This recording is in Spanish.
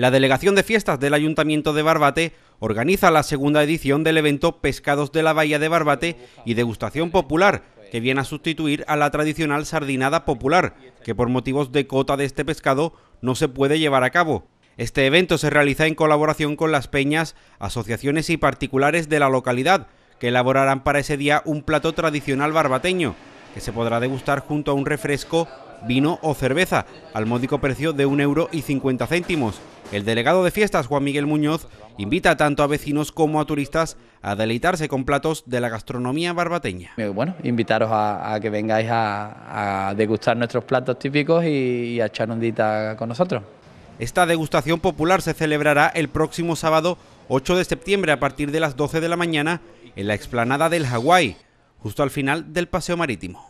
La Delegación de Fiestas del Ayuntamiento de Barbate organiza la segunda edición del evento Pescados de la Bahía de Barbate y Degustación Popular, que viene a sustituir a la tradicional sardinada popular, que por motivos de cota de este pescado no se puede llevar a cabo. Este evento se realiza en colaboración con las peñas, asociaciones y particulares de la localidad, que elaborarán para ese día un plato tradicional barbateño, que se podrá degustar junto a un refresco, vino o cerveza, al módico precio de 1,50 euro el delegado de fiestas, Juan Miguel Muñoz, invita tanto a vecinos como a turistas a deleitarse con platos de la gastronomía barbateña. Eh, bueno, invitaros a, que vengáis a, degustar nuestros platos típicos y, y a echar un dita con nosotros. Esta degustación popular se celebrará el próximo sábado 8 de septiembre a partir de las 12 de la mañana en la explanada del Hawái, justo al final del paseo marítimo.